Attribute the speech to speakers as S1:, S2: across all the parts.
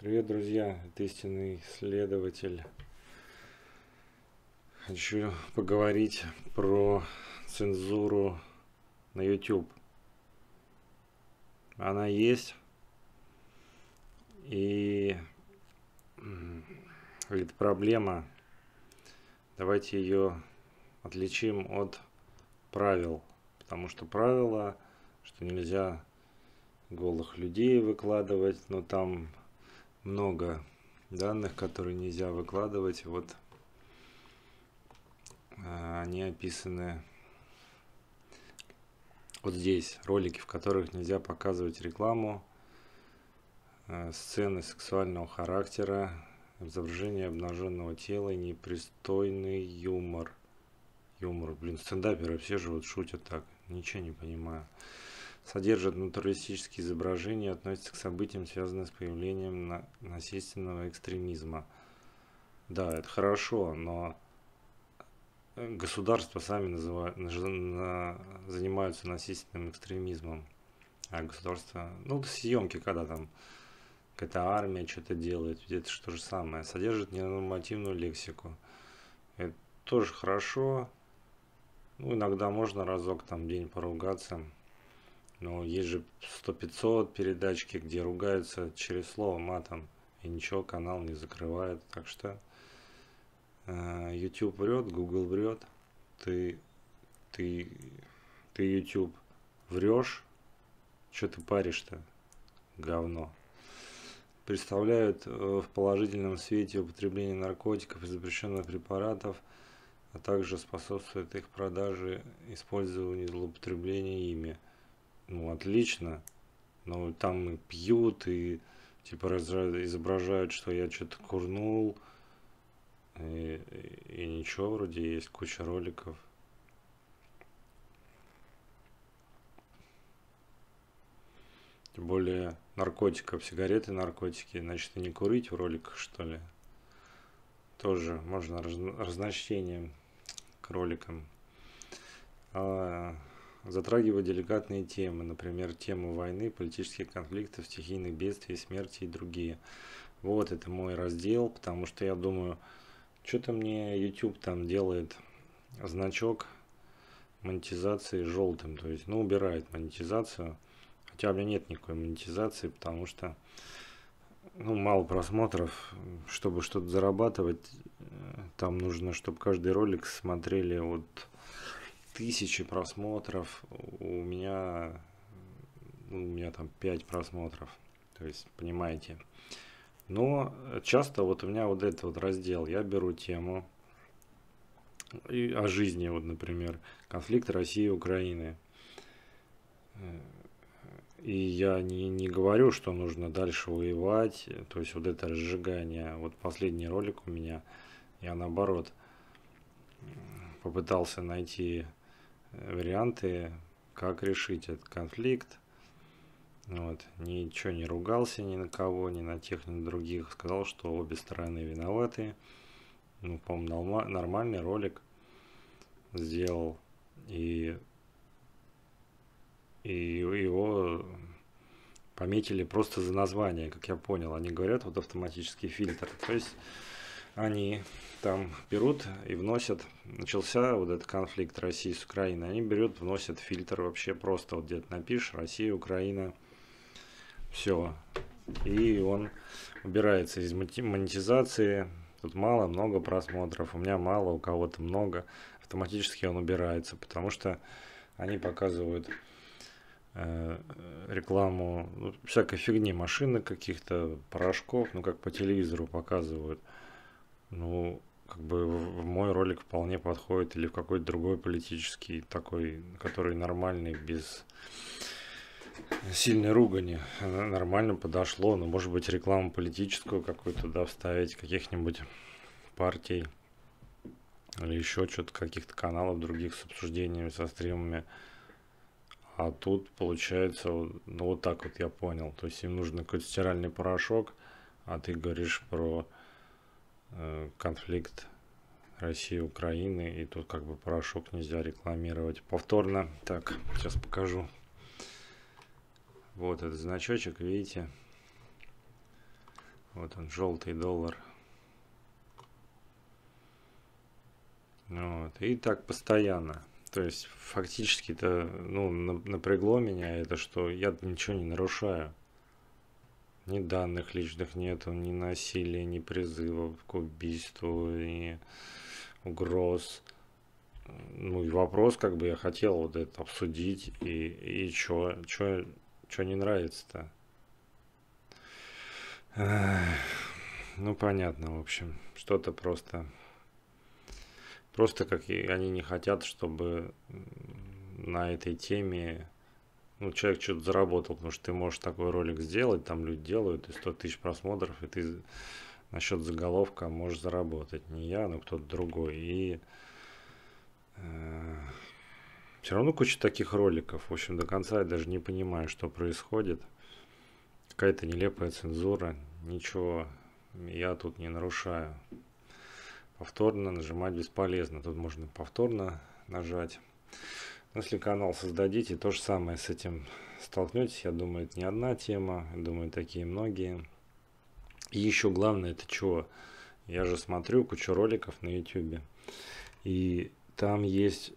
S1: Привет, друзья! Это истинный следователь. Хочу поговорить про цензуру на YouTube. Она есть. И это проблема. Давайте ее отличим от правил. Потому что правило, что нельзя голых людей выкладывать, но там много данных, которые нельзя выкладывать. Вот э, они описаны вот здесь. Ролики, в которых нельзя показывать рекламу, э, сцены сексуального характера, изображение обнаженного тела, непристойный юмор. Юмор, блин, стендаперы все же вот шутят так, ничего не понимаю содержит натуралистические изображения и относится к событиям, связанным с появлением на насильственного экстремизма. Да, это хорошо, но э, государства сами называют, на, занимаются насильственным экстремизмом. А государство, ну, съемки, когда там какая-то армия что-то делает, это же то же самое. Содержит ненормативную лексику. Это тоже хорошо. Ну, иногда можно разок там день поругаться. Но есть же 100-500 передачки, где ругаются через слово матом. И ничего, канал не закрывает. Так что э, YouTube врет, Google врет. Ты, ты, ты YouTube врешь. Что ты паришь-то? Говно. Представляют э, в положительном свете употребление наркотиков и запрещенных препаратов, а также способствует их продаже, использованию и злоупотреблению ими – ну отлично, но ну, там и пьют, и типа изображают, что я что-то курнул, и, и ничего, вроде есть куча роликов. Тем более наркотиков, сигареты, наркотики. Значит, и не курить в роликах, что ли? Тоже можно раз, разночтением к роликам. А, затрагивать деликатные темы, например, тему войны, политических конфликтов, стихийных бедствий, смерти и другие. Вот это мой раздел, потому что я думаю, что-то мне YouTube там делает значок монетизации желтым, то есть, ну, убирает монетизацию. Хотя у меня нет никакой монетизации, потому что, ну, мало просмотров. Чтобы что-то зарабатывать, э, там нужно, чтобы каждый ролик смотрели от тысячи просмотров, у меня, ну, у меня там 5 просмотров. То есть, понимаете. Но часто вот у меня вот этот вот раздел, я беру тему и о жизни, вот, например, конфликт России и Украины. И я не, не говорю, что нужно дальше воевать, то есть вот это разжигание. Вот последний ролик у меня, я наоборот попытался найти варианты, как решить этот конфликт. Вот. Ничего не ругался ни на кого, ни на тех, ни на других. Сказал, что обе стороны виноваты. Ну, по-моему, нормальный ролик сделал. И, и его пометили просто за название, как я понял. Они говорят, вот автоматический фильтр. То есть они там берут и вносят, начался вот этот конфликт России с Украиной, они берут, вносят фильтр вообще просто, вот где-то напишешь Россия, Украина, все. И он убирается из монетизации, тут мало, много просмотров, у меня мало, у кого-то много, автоматически он убирается, потому что они показывают э, рекламу ну, всякой фигни, машины каких-то, порошков, ну как по телевизору показывают ну, как бы в мой ролик вполне подходит или в какой-то другой политический такой, который нормальный, без сильной ругани. Нормально подошло, но может быть рекламу политическую какую-то, да, вставить каких-нибудь партий или еще что-то, каких-то каналов других с обсуждениями, со стримами. А тут получается, ну вот так вот я понял. То есть им нужен какой-то стиральный порошок, а ты говоришь про Э, конфликт России Украины, и тут как бы порошок нельзя рекламировать повторно. Так, сейчас покажу. Вот этот значочек, видите? Вот он, желтый доллар. Вот. И так постоянно. То есть фактически это ну, напрягло меня это, что я ничего не нарушаю ни данных личных нету, ни насилия, ни призывов к убийству, ни угроз. Ну и вопрос, как бы я хотел вот это обсудить, и, и чё, чё, чё не нравится-то? Ну понятно, в общем, что-то просто... Просто как и они не хотят, чтобы на этой теме ну, человек что-то заработал, потому что ты можешь такой ролик сделать, там люди делают, и 100 тысяч просмотров, и ты насчет заголовка можешь заработать. Не я, но кто-то другой. И э, все равно куча таких роликов. В общем, до конца я даже не понимаю, что происходит. Какая-то нелепая цензура. Ничего я тут не нарушаю. Повторно нажимать бесполезно. Тут можно повторно нажать. Если канал создадите, то же самое с этим столкнетесь. Я думаю, это не одна тема. Я думаю, такие многие. И еще главное, это чего? Я же смотрю кучу роликов на YouTube. И там есть,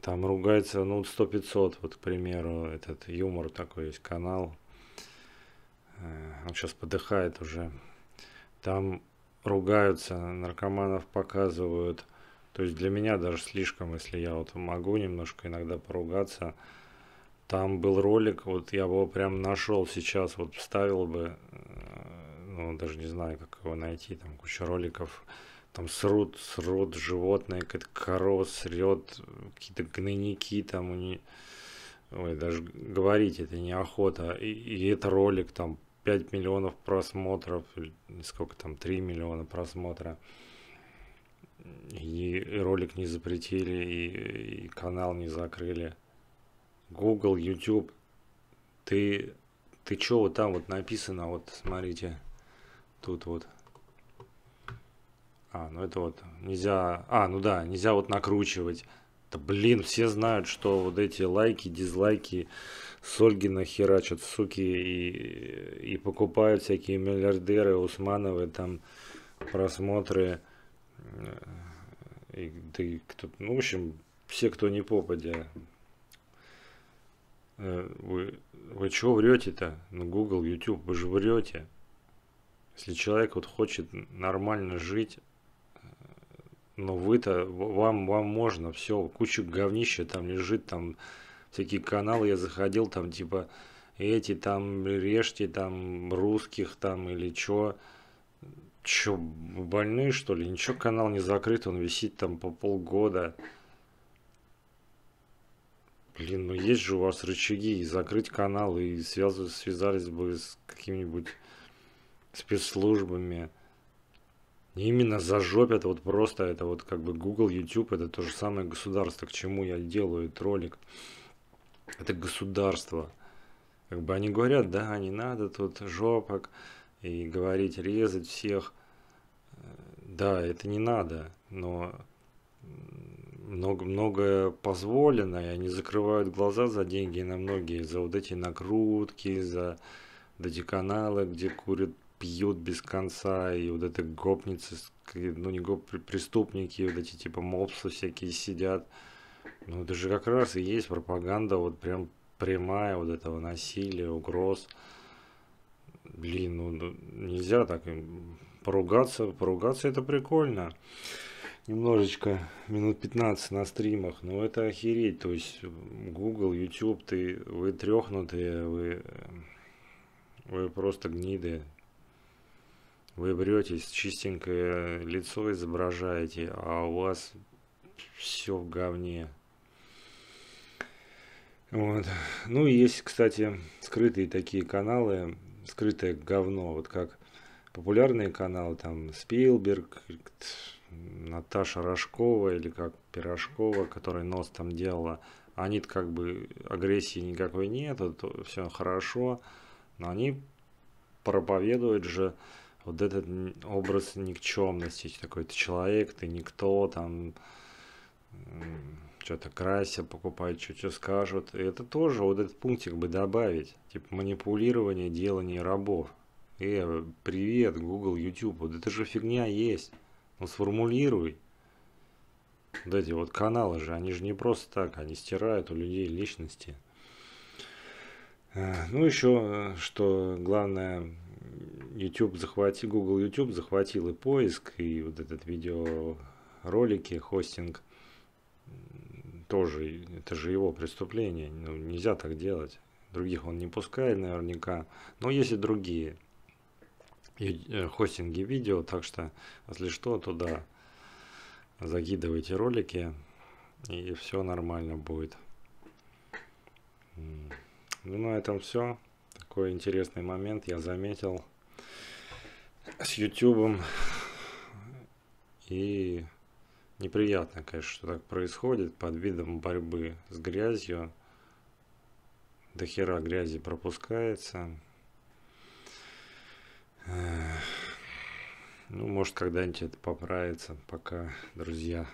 S1: там ругается, ну, 100-500, вот, к примеру, этот юмор такой есть, канал. Э, он сейчас подыхает уже. Там ругаются, наркоманов показывают – то есть для меня даже слишком, если я вот могу немножко иногда поругаться. Там был ролик, вот я его прям нашел сейчас, вот вставил бы, э, ну даже не знаю, как его найти, там куча роликов, там срут, срут животные, какая-то корова срет, какие-то гнойники там у них. Ой, даже говорить это неохота. И, и это ролик там 5 миллионов просмотров, сколько там, 3 миллиона просмотра и ролик не запретили, и, и канал не закрыли. Google, YouTube, ты, ты чё вот там вот написано, вот смотрите, тут вот. А, ну это вот нельзя, а, ну да, нельзя вот накручивать. Да блин, все знают, что вот эти лайки, дизлайки с Ольгина херачат, суки, и, и покупают всякие миллиардеры, Усмановы, там просмотры Э, и, да и кто, ну, в общем, все, кто не попадя. Э, вы, вы чего врете-то? Ну, Google, YouTube, вы же врете. Если человек вот хочет нормально жить, э, но вы-то, вам, вам можно, все, куча говнища там лежит, там всякие каналы я заходил, там типа эти там режьте там русских там или чё Че, больные что ли? Ничего, канал не закрыт, он висит там по полгода. Блин, ну есть же у вас рычаги, и закрыть канал, и связывать, связались бы с какими-нибудь спецслужбами. Именно зажопят, вот просто это вот как бы Google, YouTube, это то же самое государство, к чему я делаю этот ролик. Это государство. Как бы они говорят, да, не надо тут жопок, и говорить, резать всех, да, это не надо, но много, многое позволено, и они закрывают глаза за деньги на многие, за вот эти накрутки, за вот эти каналы, где курят, пьют без конца, и вот эти гопницы, ну не гоп, преступники, вот эти типа мопсы всякие сидят. Ну это же как раз и есть пропаганда вот прям прямая вот этого насилия, угроз блин, ну, ну нельзя так поругаться. Поругаться это прикольно. Немножечко, минут 15 на стримах, но это охереть. То есть Google, YouTube, ты, вы трехнутые, вы, вы просто гниды. Вы бретесь, чистенькое лицо изображаете, а у вас все в говне. Вот. Ну и есть, кстати, скрытые такие каналы, скрытое говно, вот как популярные каналы, там Спилберг, Наташа Рожкова или как Пирожкова, которая нос там делала, они как бы агрессии никакой нет, вот, все хорошо, но они проповедуют же вот этот образ никчемности, такой ты человек, ты никто, там что-то крася покупать, что-то скажут. И это тоже вот этот пунктик бы добавить. Типа манипулирование, делание рабов. Э, привет, Google, YouTube, вот это же фигня есть. Ну сформулируй. Вот эти вот каналы же, они же не просто так, они стирают у людей личности. Э, ну еще, э, что главное, YouTube захватил, Google YouTube захватил и поиск, и вот этот видеоролики, хостинг тоже, это же его преступление, ну, нельзя так делать. Других он не пускает наверняка, но есть и другие э, хостинги видео, так что, если что, туда закидывайте ролики, и все нормально будет. Ну, на этом все. Такой интересный момент я заметил с YouTube. И Неприятно, конечно, что так происходит под видом борьбы с грязью. До хера грязи пропускается. Ну, может, когда-нибудь это поправится. Пока, друзья.